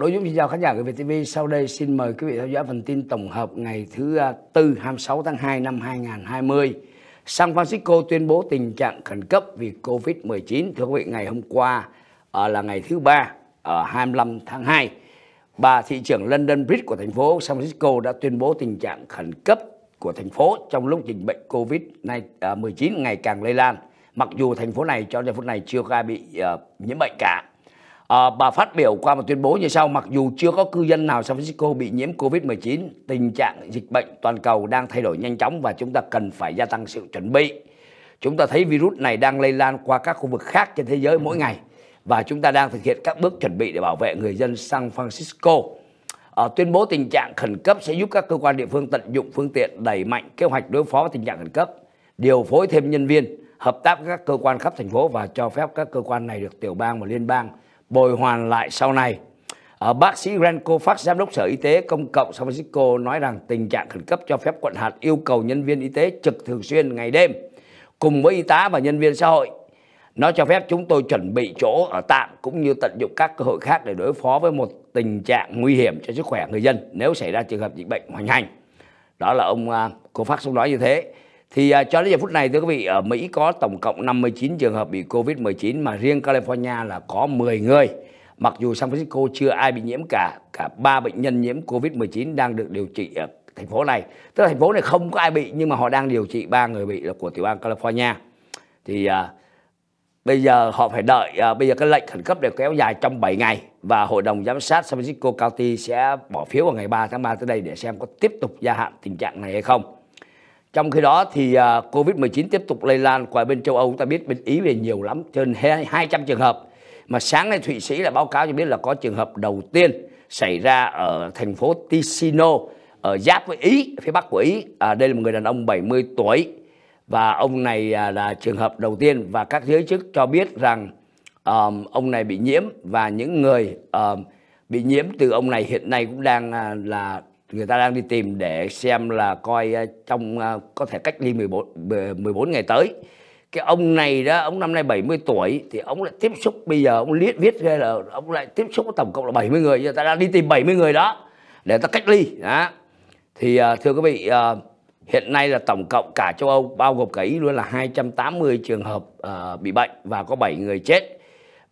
Đối với xin chào khán giả của VTV. Sau đây xin mời quý vị theo dõi phần tin tổng hợp ngày thứ à, tư 26 tháng 2 năm 2020. San Francisco tuyên bố tình trạng khẩn cấp vì Covid-19. Thưa quý vị, ngày hôm qua à, là ngày thứ ba, ở à, 25 tháng 2. Bà thị trưởng London Bridge của thành phố San Francisco đã tuyên bố tình trạng khẩn cấp của thành phố trong lúc dịch bệnh Covid-19 ngày càng lây lan. Mặc dù thành phố này cho đến phút này chưa có ai bị uh, nhiễm bệnh cả. À, bà phát biểu qua một tuyên bố như sau, mặc dù chưa có cư dân nào San Francisco bị nhiễm Covid-19, tình trạng dịch bệnh toàn cầu đang thay đổi nhanh chóng và chúng ta cần phải gia tăng sự chuẩn bị. Chúng ta thấy virus này đang lây lan qua các khu vực khác trên thế giới mỗi ngày và chúng ta đang thực hiện các bước chuẩn bị để bảo vệ người dân San Francisco. À, tuyên bố tình trạng khẩn cấp sẽ giúp các cơ quan địa phương tận dụng phương tiện đẩy mạnh kế hoạch đối phó với tình trạng khẩn cấp, điều phối thêm nhân viên, hợp tác với các cơ quan khắp thành phố và cho phép các cơ quan này được tiểu bang và liên bang bồi hoàn lại sau này. Ở ờ, bác sĩ Grant Kovac, giám đốc Sở Y tế Công cộng San Francisco nói rằng tình trạng khẩn cấp cho phép quận hạt yêu cầu nhân viên y tế trực thường xuyên ngày đêm cùng với y tá và nhân viên xã hội. Nó cho phép chúng tôi chuẩn bị chỗ ở tạm cũng như tận dụng các cơ hội khác để đối phó với một tình trạng nguy hiểm cho sức khỏe người dân nếu xảy ra trường hợp dịch bệnh hoành hành. Đó là ông Kovac à, cũng nói như thế. Thì à, cho đến giờ phút này thưa quý vị, ở Mỹ có tổng cộng 59 trường hợp bị Covid-19 mà riêng California là có 10 người. Mặc dù San Francisco chưa ai bị nhiễm cả, cả ba bệnh nhân nhiễm Covid-19 đang được điều trị ở thành phố này. Tức là thành phố này không có ai bị nhưng mà họ đang điều trị ba người bị là của tiểu bang California. Thì à, bây giờ họ phải đợi à, bây giờ cái lệnh khẩn cấp để kéo dài trong 7 ngày và hội đồng giám sát San Francisco County sẽ bỏ phiếu vào ngày 3 tháng 3 tới đây để xem có tiếp tục gia hạn tình trạng này hay không. Trong khi đó thì à, Covid-19 tiếp tục lây lan qua bên châu Âu, ta biết bên Ý về nhiều lắm, trên 200 trường hợp. Mà sáng nay Thụy Sĩ đã báo cáo cho biết là có trường hợp đầu tiên xảy ra ở thành phố Ticino, ở giáp với Ý, phía bắc của Ý. À, đây là một người đàn ông 70 tuổi và ông này à, là trường hợp đầu tiên và các giới chức cho biết rằng um, ông này bị nhiễm và những người um, bị nhiễm từ ông này hiện nay cũng đang à, là người ta đang đi tìm để xem là coi ờ, trong ờ, có thể cách ly 14 14 ngày tới cái ông này đó ông năm nay 70 tuổi thì ông lại tiếp xúc bây giờ ông liết viết ra là ông lại tiếp xúc tổng cộng là 70 người giờ ta đang đi tìm 70 người đó để ta cách ly đó thì ờ, thưa quý vị hiện nay là tổng cộng cả châu Âu bao gồm cả Ý luôn là 280 trường hợp bị bệnh và có 7 người chết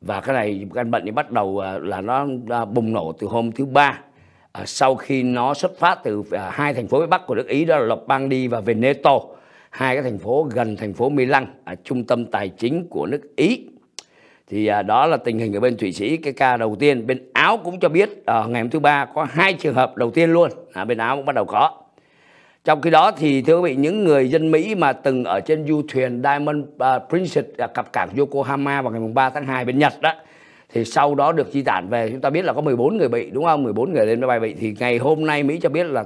và cái này căn bệnh thì bắt đầu là nó bùng nổ từ hôm thứ ba Ờ, sau khi nó xuất phát từ à, hai thành phố phía Bắc của nước Ý đó là Lombardy và Veneto, hai cái thành phố gần thành phố Milan, ở à, trung tâm tài chính của nước Ý. Thì à, đó là tình hình ở bên Thụy Sĩ, cái ca đầu tiên. Bên Áo cũng cho biết ờ, ngày hôm thứ ba có hai trường hợp đầu tiên luôn, à, bên Áo cũng bắt đầu có. Trong khi đó thì thưa quý vị, những người dân Mỹ mà từng ở trên du thuyền Diamond Princess cập cảng Yokohama vào ngày 3 tháng 2 bên Nhật đó, thì sau đó được di tản về chúng ta biết là có 14 người bị đúng không 14 người lên máy bay bị thì ngày hôm nay Mỹ cho biết là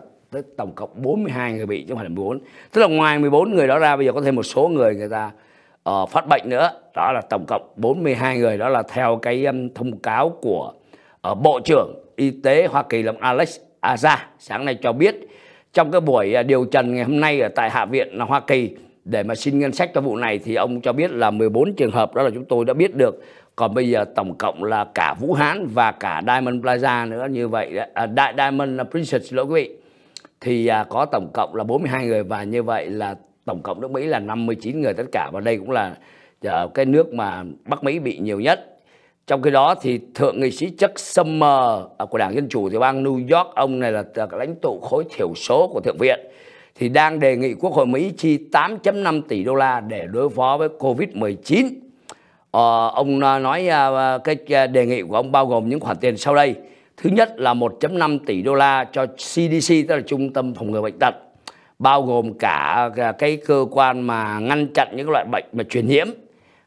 tổng cộng 42 người bị chứ không phải là 14 tức là ngoài 14 người đó ra bây giờ có thêm một số người người ta uh, phát bệnh nữa đó là tổng cộng 42 người đó là theo cái um, thông cáo của uh, Bộ trưởng Y tế Hoa Kỳ là Alex Aza sáng nay cho biết trong cái buổi uh, điều trần ngày hôm nay ở tại Hạ viện là Hoa Kỳ để mà xin ngân sách cho vụ này thì ông cho biết là 14 trường hợp đó là chúng tôi đã biết được còn bây giờ tổng cộng là cả Vũ Hán và cả Diamond Plaza nữa như vậy Đại à, Diamond Princess lỗi quý vị thì à, có tổng cộng là 42 người và như vậy là tổng cộng nước Mỹ là 59 người tất cả và đây cũng là à, cái nước mà Bắc Mỹ bị nhiều nhất trong khi đó thì thượng nghị sĩ Chuck Summer à, của đảng Dân chủ thì bang New York ông này là lãnh tụ khối thiểu số của thượng viện thì đang đề nghị Quốc hội Mỹ chi 8.5 tỷ đô la để đối phó với Covid-19 Ờ, ông ờ, nói ờ, cái đề nghị của ông bao gồm những khoản tiền sau đây. Thứ nhất là 1.5 tỷ đô la cho CDC tức là Trung tâm phòng ngừa bệnh tật bao gồm cả cái cơ quan mà ngăn chặn những loại bệnh mà truyền nhiễm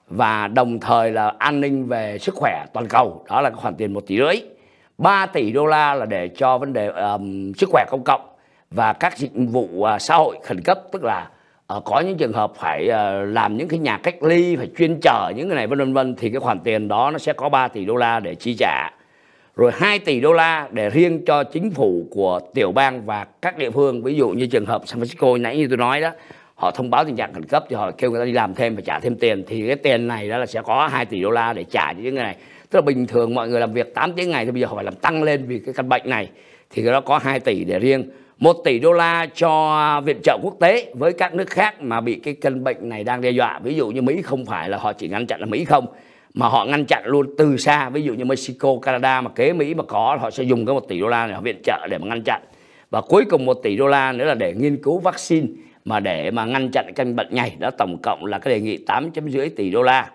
và đồng thời là an ninh về sức khỏe toàn cầu đó là khoản tiền 1 tỷ rưỡi 3 tỷ đô la là để cho vấn đề um, sức khỏe công cộng và các dịch vụ uh, xã hội khẩn cấp tức là Ờ, có những trường hợp phải ờ, làm những cái nhà cách ly phải chuyên chở những cái này vân vân vân thì cái khoản tiền đó nó sẽ có 3 tỷ đô la để chi trả rồi 2 tỷ đô la để riêng cho chính phủ của tiểu bang và các địa phương ví dụ như trường hợp San Francisco nãy như tôi nói đó họ thông báo tình trạng khẩn cấp thì họ kêu người ta đi làm thêm và trả thêm tiền thì cái tiền này đó là sẽ có 2 tỷ đô la để trả cho những người này tức là bình thường mọi người làm việc 8 tiếng ngày thì bây giờ họ phải làm tăng lên vì cái căn bệnh này thì cái đó có 2 tỷ để riêng 1 tỷ đô la cho viện trợ quốc tế với các nước khác mà bị cái căn bệnh này đang đe dọa. Ví dụ như Mỹ không phải là họ chỉ ngăn chặn là Mỹ không mà họ ngăn chặn luôn từ xa ví dụ như Mexico, Canada mà kế Mỹ mà có họ sẽ dùng cái 1 tỷ đô la này họ viện trợ để mà ngăn chặn và cuối cùng 1 tỷ đô la nữa là để nghiên cứu vaccine mà để mà ngăn chặn căn bệnh này đó tổng cộng là cái đề nghị tám chấm rưỡi tỷ đô la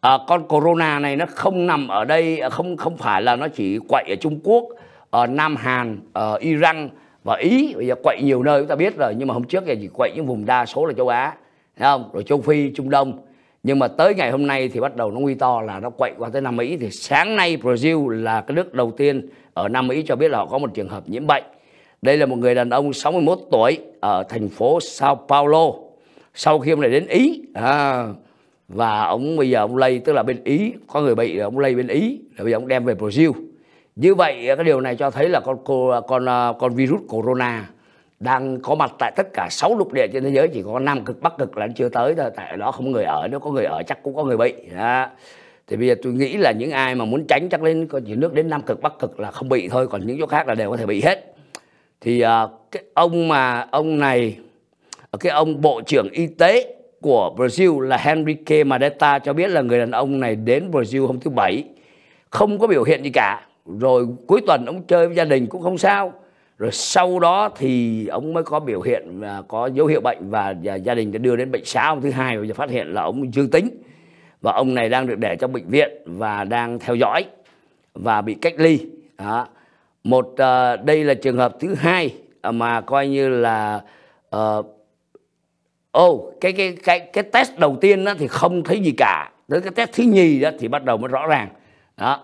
à, con corona này nó không nằm ở đây à, không không phải là nó chỉ quậy ở Trung Quốc ở Nam Hàn ở Iran và ý bây giờ quậy nhiều nơi chúng ta biết rồi nhưng mà hôm trước là chỉ quậy những vùng đa số là châu á Đấy không rồi châu phi trung đông nhưng mà tới ngày hôm nay thì bắt đầu nó nguy to là nó quậy qua tới Nam Mỹ thì sáng nay Brazil là cái nước đầu tiên ở Nam Mỹ cho biết là họ có một trường hợp nhiễm bệnh. Đây là một người đàn ông 61 tuổi ở thành phố Sao Paulo. Sau khi ông này đến Ý à, và ông bây giờ ông lây tức là bên Ý có người bị ông lây bên Ý rồi bây giờ ông đem về Brazil như vậy cái điều này cho thấy là con con con, ờ, con virus corona đang có mặt tại tất cả sáu lục địa trên thế giới chỉ có nam cực bắc cực là nó chưa tới thôi tại đó không người ở nếu có người ở chắc cũng có người bị đó. thì bây giờ tôi nghĩ là những ai mà muốn tránh chắc lên có nhiều nước đến nam cực bắc cực là không bị thôi còn những chỗ khác là đều có thể bị hết thì uh, cái ông mà ông này cái ông bộ trưởng y tế của Brazil là Henrique Madetta cho biết là người đàn ông này đến Brazil hôm thứ bảy không có biểu hiện gì cả rồi cuối tuần ông chơi với gia đình cũng không sao rồi sau đó thì ông mới có biểu hiện và có dấu hiệu bệnh và gia đình đã đưa đến bệnh xã hôm thứ hai và phát hiện là ông dương tính và ông này đang được để trong bệnh viện và đang theo dõi và bị cách ly đó. một uh, đây là trường hợp thứ hai mà coi như là uh, oh, cái cái cái cái test đầu tiên đó thì không thấy gì cả tới cái test thứ nhì đó thì bắt đầu mới rõ ràng đó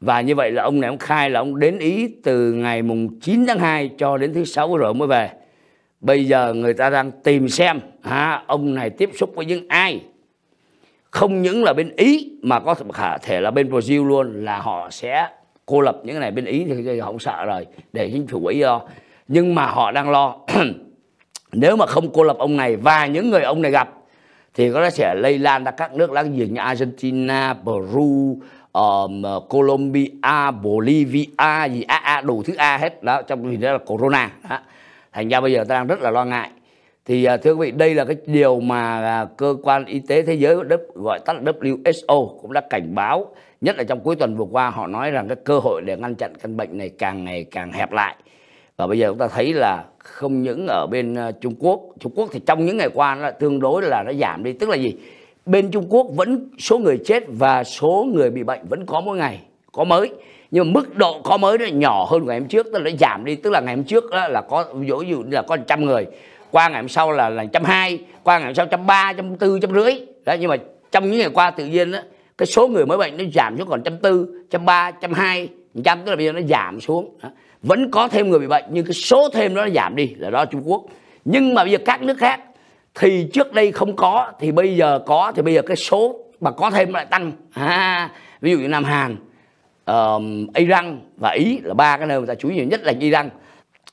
và như vậy là ông này ông khai là ông đến Ý từ ngày mùng 9 tháng 2 cho đến thứ sáu rồi mới về. Bây giờ người ta đang tìm xem ha ông này tiếp xúc với những ai. Không những là bên Ý mà có khả thể là bên Brazil luôn là họ sẽ cô lập những cái này bên Ý thì họ không sợ rồi để chính phủ Ý lo. Nhưng mà họ đang lo nếu mà không cô lập ông này và những người ông này gặp thì có lẽ sẽ lây lan ra các nước láng giềng như Argentina, Peru, um, Colombia, Bolivia gì a a đủ thứ a hết đó trong vì đó là corona đó. thành ra bây giờ ta đang rất là lo ngại thì ờ, thưa quý vị đây là cái điều mà à, cơ quan y tế thế giới gọi tắt là WHO cũng đã cảnh báo nhất là trong cuối tuần vừa qua họ nói rằng cái cơ hội để ngăn chặn căn bệnh này càng ngày càng hẹp lại và bây giờ chúng ta thấy là không những ở bên ờ, Trung Quốc Trung Quốc thì trong những ngày qua nó tương đối là nó giảm đi tức là gì bên Trung Quốc vẫn số người chết và số người bị bệnh vẫn có mỗi ngày có mới nhưng mà mức độ có mới là nhỏ hơn ngày hôm trước tức là nó giảm đi tức là ngày hôm trước đó là có ví dụ như là có trăm người qua ngày hôm sau là là trăm hai qua ngày hôm sau trăm ba trăm tư trăm rưỡi đó nhưng mà trong những ngày qua tự nhiên đó, cái số người mới bệnh nó giảm xuống còn trăm tư trăm ba trăm hai trăm tức là bây giờ nó giảm xuống vẫn có thêm người bị bệnh nhưng cái số thêm nó giảm đi là đó Trung Quốc nhưng mà bây giờ các nước khác thì trước đây không có thì bây giờ có thì bây giờ cái số mà có thêm lại tăng à, ví dụ như Nam Hàn um, Iran và Ý là ba cái nơi người ta chú ý nhiều nhất là Iran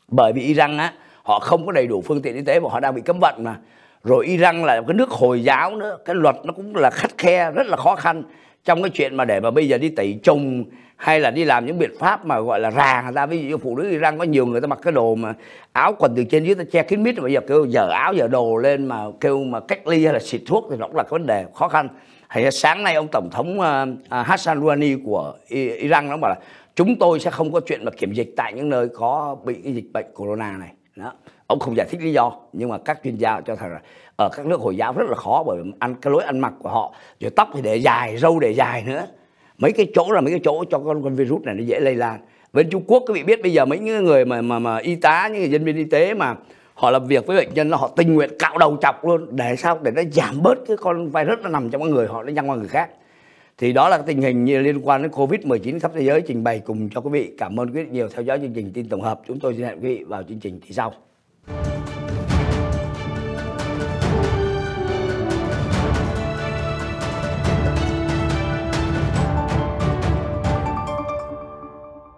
bởi vì Iran á họ không có đầy đủ phương tiện y tế và họ đang bị cấm vận mà rồi Iran là một cái nước hồi giáo nữa cái luật nó cũng là khắt khe rất là khó khăn trong cái chuyện mà để mà bây giờ đi tẩy trùng hay là đi làm những biện pháp mà gọi là rà người ta ví dụ phụ nữ Iran có nhiều người ta mặc cái đồ mà áo quần từ trên dưới ta che kín mít bây giờ kêu giờ áo giờ đồ lên mà kêu mà cách ly hay là xịt thuốc thì nó cũng là cái vấn đề khó khăn thì sáng nay ông tổng thống ờ, ờ, Hassan Rouhani của Iran nó bảo là chúng tôi sẽ không có chuyện mà kiểm dịch tại những nơi có bị cái dịch bệnh corona này đó ông không giải thích lý do nhưng mà các chuyên gia cho rằng là ở ờ, các nước hồi giáo rất là khó bởi ăn cái lối ăn mặc của họ rồi tóc thì để dài râu để dài nữa mấy cái chỗ là mấy cái chỗ cho con con virus này nó dễ lây lan bên Trung Quốc các vị biết bây giờ mấy người mà mà, mà y tá những nhân viên y tế mà họ làm việc với bệnh nhân là họ tình nguyện cạo đầu chọc luôn để sao để nó giảm bớt cái con virus nó nằm trong con người họ nó nhăn qua người khác thì đó là tình hình liên quan đến Covid-19 khắp thế giới trình bày cùng cho quý vị. Cảm ơn quý vị nhiều theo dõi chương trình tin tổng hợp. Chúng tôi xin hẹn quý vị vào chương trình kỳ sau.